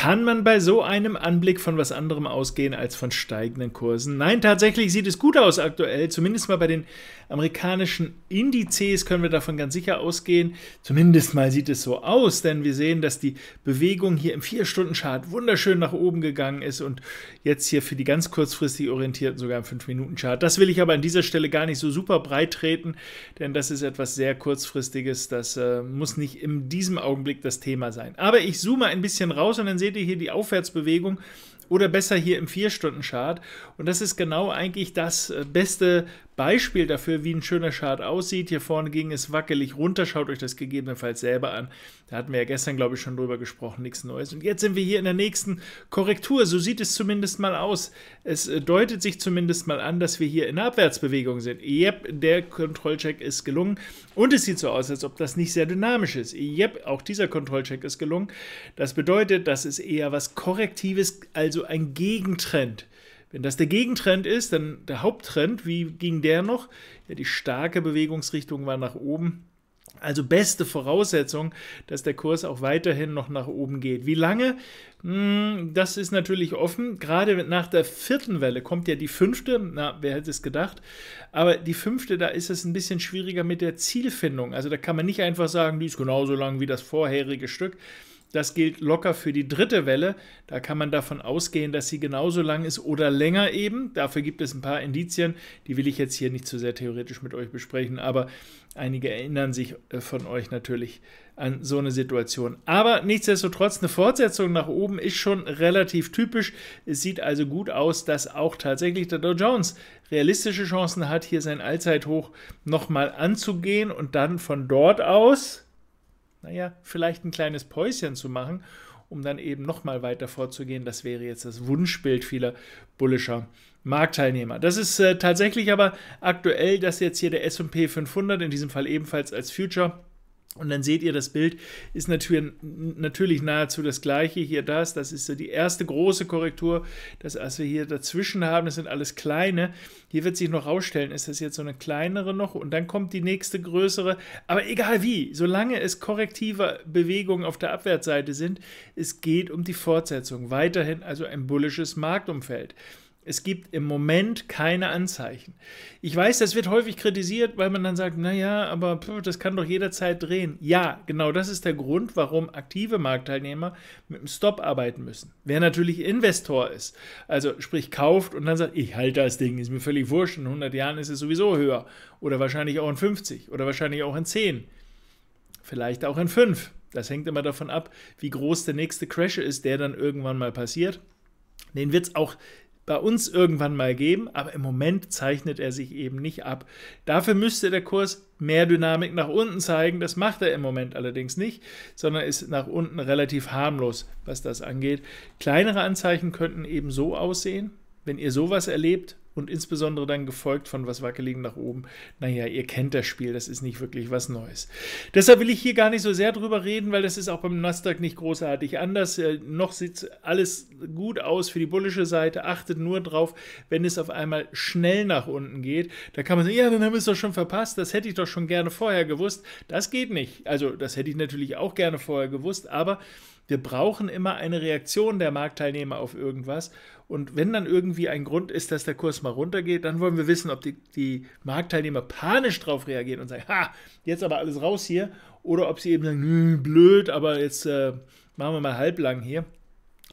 Kann man bei so einem Anblick von was anderem ausgehen als von steigenden Kursen? Nein, tatsächlich sieht es gut aus aktuell. Zumindest mal bei den amerikanischen Indizes können wir davon ganz sicher ausgehen. Zumindest mal sieht es so aus, denn wir sehen, dass die Bewegung hier im 4-Stunden-Chart wunderschön nach oben gegangen ist und jetzt hier für die ganz kurzfristig orientierten sogar im 5-Minuten-Chart. Das will ich aber an dieser Stelle gar nicht so super breit treten, denn das ist etwas sehr kurzfristiges. Das äh, muss nicht in diesem Augenblick das Thema sein. Aber ich zoome ein bisschen raus und dann sehen seht ihr hier die Aufwärtsbewegung oder besser hier im 4-Stunden-Chart. Und das ist genau eigentlich das äh, beste Beispiel dafür, wie ein schöner Chart aussieht. Hier vorne ging es wackelig runter. Schaut euch das gegebenenfalls selber an. Da hatten wir ja gestern, glaube ich, schon drüber gesprochen. Nichts Neues. Und jetzt sind wir hier in der nächsten Korrektur. So sieht es zumindest mal aus. Es äh, deutet sich zumindest mal an, dass wir hier in einer Abwärtsbewegung sind. Yep, der Kontrollcheck ist gelungen. Und es sieht so aus, als ob das nicht sehr dynamisch ist. Yep, auch dieser Kontrollcheck ist gelungen. Das bedeutet, das ist eher was Korrektives, also ein Gegentrend. Wenn das der Gegentrend ist, dann der Haupttrend, wie ging der noch? Ja, die starke Bewegungsrichtung war nach oben. Also beste Voraussetzung, dass der Kurs auch weiterhin noch nach oben geht. Wie lange? Hm, das ist natürlich offen. Gerade nach der vierten Welle kommt ja die fünfte. Na, wer hätte es gedacht? Aber die fünfte, da ist es ein bisschen schwieriger mit der Zielfindung. Also da kann man nicht einfach sagen, die ist genauso lang wie das vorherige Stück das gilt locker für die dritte Welle. Da kann man davon ausgehen, dass sie genauso lang ist oder länger eben. Dafür gibt es ein paar Indizien. Die will ich jetzt hier nicht so sehr theoretisch mit euch besprechen, aber einige erinnern sich äh, von euch natürlich an so eine Situation. Aber nichtsdestotrotz, eine Fortsetzung nach oben ist schon relativ typisch. Es sieht also gut aus, dass auch tatsächlich der Dow Jones realistische Chancen hat, hier sein Allzeithoch nochmal anzugehen und dann von dort aus naja, vielleicht ein kleines Päuschen zu machen, um dann eben nochmal weiter vorzugehen. Das wäre jetzt das Wunschbild vieler bullischer Marktteilnehmer. Das ist äh, tatsächlich aber aktuell, dass jetzt hier der SP 500, in diesem Fall ebenfalls als Future, und dann seht ihr, das Bild ist natürlich, natürlich nahezu das gleiche. Hier das, das ist so die erste große Korrektur. Das, was wir hier dazwischen haben, das sind alles kleine. Hier wird sich noch rausstellen, ist das jetzt so eine kleinere noch? Und dann kommt die nächste größere. Aber egal wie, solange es korrektive Bewegungen auf der Abwärtsseite sind, es geht um die Fortsetzung. Weiterhin also ein bullisches Marktumfeld. Es gibt im Moment keine Anzeichen. Ich weiß, das wird häufig kritisiert, weil man dann sagt, naja, aber pff, das kann doch jederzeit drehen. Ja, genau das ist der Grund, warum aktive Marktteilnehmer mit einem Stop arbeiten müssen. Wer natürlich Investor ist, also sprich kauft und dann sagt, ich halte das Ding, ist mir völlig wurscht, in 100 Jahren ist es sowieso höher oder wahrscheinlich auch in 50 oder wahrscheinlich auch in 10, vielleicht auch in 5. Das hängt immer davon ab, wie groß der nächste Crash ist, der dann irgendwann mal passiert. Den wird es auch bei uns irgendwann mal geben, aber im Moment zeichnet er sich eben nicht ab. Dafür müsste der Kurs mehr Dynamik nach unten zeigen. Das macht er im Moment allerdings nicht, sondern ist nach unten relativ harmlos, was das angeht. Kleinere Anzeichen könnten eben so aussehen. Wenn ihr sowas erlebt, und insbesondere dann gefolgt von was wackeligen nach oben. Naja, ihr kennt das Spiel, das ist nicht wirklich was Neues. Deshalb will ich hier gar nicht so sehr drüber reden, weil das ist auch beim Nasdaq nicht großartig anders. Äh, noch sieht alles gut aus für die bullische Seite. Achtet nur drauf, wenn es auf einmal schnell nach unten geht. Da kann man sagen, ja, dann haben wir es doch schon verpasst, das hätte ich doch schon gerne vorher gewusst. Das geht nicht. Also, das hätte ich natürlich auch gerne vorher gewusst, aber wir brauchen immer eine Reaktion der Marktteilnehmer auf irgendwas. Und wenn dann irgendwie ein Grund ist, dass der Kurs mal runtergeht, dann wollen wir wissen, ob die, die Marktteilnehmer panisch drauf reagieren und sagen, ha, jetzt aber alles raus hier. Oder ob sie eben sagen, blöd, aber jetzt äh, machen wir mal halblang hier.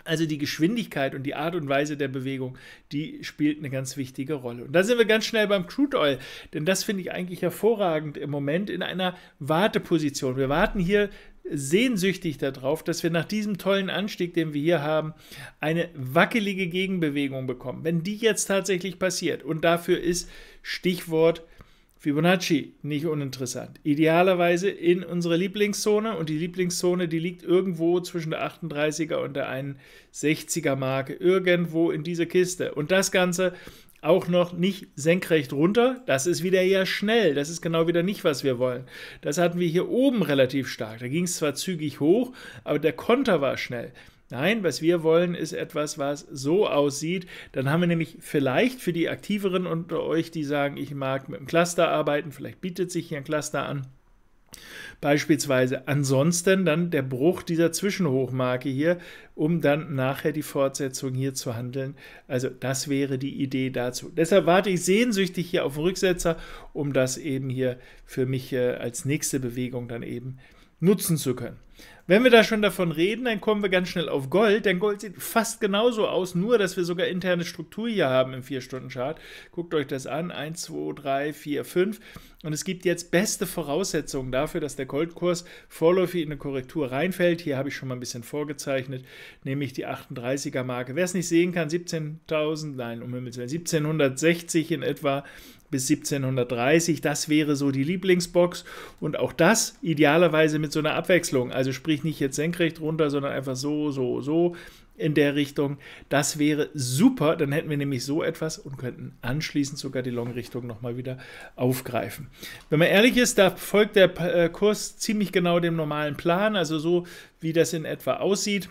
Also die Geschwindigkeit und die Art und Weise der Bewegung, die spielt eine ganz wichtige Rolle. Und da sind wir ganz schnell beim Crude Oil, denn das finde ich eigentlich hervorragend im Moment in einer Warteposition. Wir warten hier sehnsüchtig darauf, dass wir nach diesem tollen Anstieg, den wir hier haben, eine wackelige Gegenbewegung bekommen. Wenn die jetzt tatsächlich passiert, und dafür ist Stichwort Fibonacci nicht uninteressant. Idealerweise in unsere Lieblingszone und die Lieblingszone, die liegt irgendwo zwischen der 38er und der 61er Marke, irgendwo in dieser Kiste. Und das Ganze auch noch nicht senkrecht runter. Das ist wieder eher schnell. Das ist genau wieder nicht, was wir wollen. Das hatten wir hier oben relativ stark. Da ging es zwar zügig hoch, aber der Konter war schnell. Nein, was wir wollen, ist etwas, was so aussieht. Dann haben wir nämlich vielleicht für die Aktiveren unter euch, die sagen, ich mag mit einem Cluster arbeiten, vielleicht bietet sich hier ein Cluster an Beispielsweise ansonsten dann der Bruch dieser Zwischenhochmarke hier, um dann nachher die Fortsetzung hier zu handeln. Also das wäre die Idee dazu. Deshalb warte ich sehnsüchtig hier auf den Rücksetzer, um das eben hier für mich äh, als nächste Bewegung dann eben nutzen zu können. Wenn wir da schon davon reden, dann kommen wir ganz schnell auf Gold, denn Gold sieht fast genauso aus, nur dass wir sogar interne Struktur hier haben im 4-Stunden-Chart. Guckt euch das an, 1, 2, 3, 4, 5. Und es gibt jetzt beste Voraussetzungen dafür, dass der Goldkurs vorläufig in eine Korrektur reinfällt. Hier habe ich schon mal ein bisschen vorgezeichnet, nämlich die 38er-Marke. Wer es nicht sehen kann, 17.000, nein, um Himmels Willen, 1760 in etwa bis 1730. Das wäre so die Lieblingsbox. Und auch das idealerweise mit so einer Abwechslung. Also sprich, natürlich nicht jetzt senkrecht runter, sondern einfach so, so, so in der Richtung. Das wäre super, dann hätten wir nämlich so etwas und könnten anschließend sogar die Long-Richtung nochmal wieder aufgreifen. Wenn man ehrlich ist, da folgt der äh, Kurs ziemlich genau dem normalen Plan, also so wie das in etwa aussieht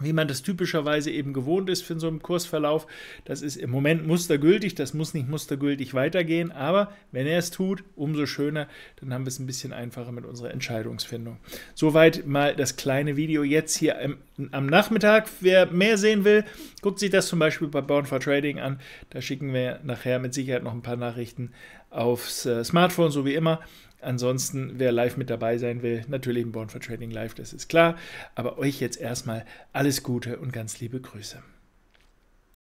wie man das typischerweise eben gewohnt ist für so einen Kursverlauf. Das ist im Moment mustergültig, das muss nicht mustergültig weitergehen, aber wenn er es tut, umso schöner, dann haben wir es ein bisschen einfacher mit unserer Entscheidungsfindung. Soweit mal das kleine Video jetzt hier am, am Nachmittag. Wer mehr sehen will, guckt sich das zum Beispiel bei Born for Trading an. Da schicken wir nachher mit Sicherheit noch ein paar Nachrichten aufs äh, Smartphone, so wie immer. Ansonsten, wer live mit dabei sein will, natürlich im Born for Trading Live, das ist klar. Aber euch jetzt erstmal alles alles Gute und ganz liebe Grüße.